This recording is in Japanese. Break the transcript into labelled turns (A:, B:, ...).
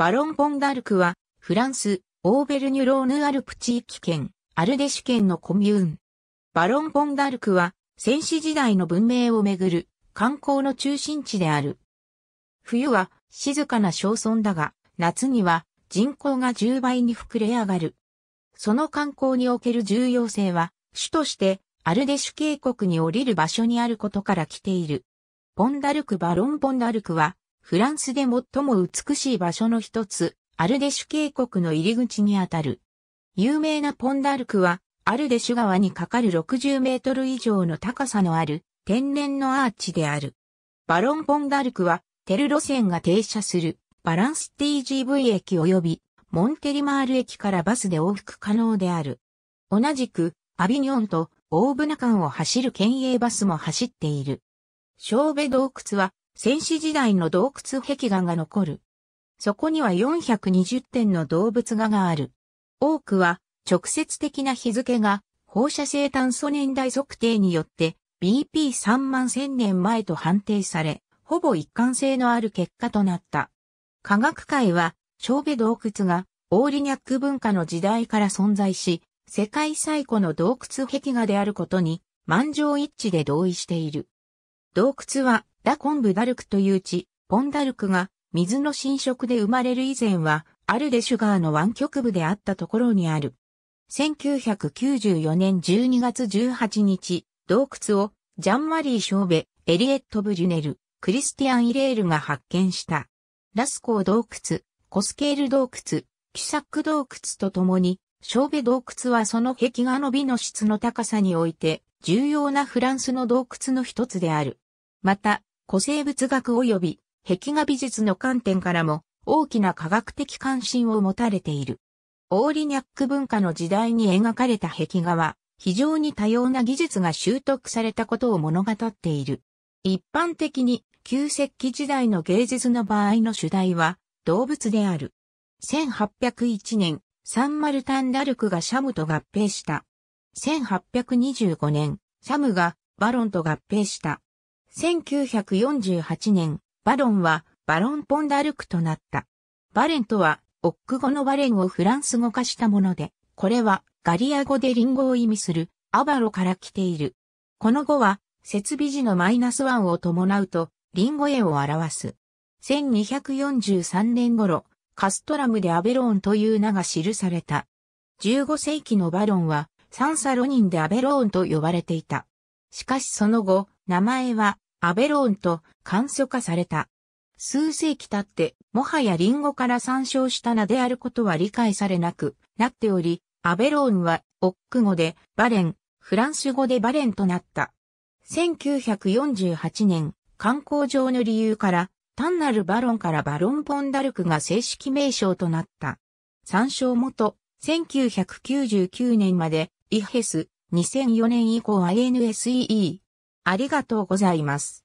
A: バロン・ポンダルクは、フランス、オーベルニュローヌ・アルプ地域圏、アルデシュ県のコミューン。バロン・ポンダルクは、戦死時代の文明をめぐる観光の中心地である。冬は静かな小村だが、夏には人口が10倍に膨れ上がる。その観光における重要性は、主としてアルデシュ渓谷に降りる場所にあることから来ている。ポンダルク・バロン・ポンダルクは、フランスで最も美しい場所の一つ、アルデシュ渓谷の入り口にあたる。有名なポンダルクは、アルデシュ川にかかる60メートル以上の高さのある天然のアーチである。バロンポンダルクは、テル路線が停車するバランス TGV 駅及びモンテリマール駅からバスで往復可能である。同じく、アビニョンとオーナカ間を走る県営バスも走っている。ショーベ洞窟は戦死時代の洞窟壁画が残る。そこには420点の動物画がある。多くは直接的な日付が放射性炭素年代測定によって BP3 万1000年前と判定され、ほぼ一貫性のある結果となった。科学界は、小部洞窟がオーリニャック文化の時代から存在し、世界最古の洞窟壁画であることに満場一致で同意している。洞窟はラコンブダルクという地、ポンダルクが水の浸食で生まれる以前は、アルデシュガーの湾曲部であったところにある。1994年12月18日、洞窟をジャンマリー・ショーベ、エリエット・ブリュネル、クリスティアン・イレールが発見した。ラスコー洞窟、コスケール洞窟、キサック洞窟とともに、ショーベ洞窟はその壁画の美の質の高さにおいて、重要なフランスの洞窟の一つである。また、古生物学及び壁画美術の観点からも大きな科学的関心を持たれている。オーリニャック文化の時代に描かれた壁画は非常に多様な技術が習得されたことを物語っている。一般的に旧石器時代の芸術の場合の主題は動物である。1801年、サンマルタン・ダルクがシャムと合併した。1825年、シャムがバロンと合併した。1948年、バロンはバロン・ポンダルクとなった。バレンとは、オック語のバレンをフランス語化したもので、これはガリア語でリンゴを意味するアバロから来ている。この語は、設備時のマイナスワンを伴うと、リンゴ絵を表す。1243年頃、カストラムでアベローンという名が記された。15世紀のバロンは、サンサロニンでアベローンと呼ばれていた。しかしその後、名前はアベローンと簡素化された。数世紀経って、もはやリンゴから参照した名であることは理解されなくなっており、アベローンはオック語でバレン、フランス語でバレンとなった。1948年、観光上の理由から、単なるバロンからバロン・ポンダルクが正式名称となった。参照元、1999年まで、イヘス、2004年以降 INSEE、ありがとうございます。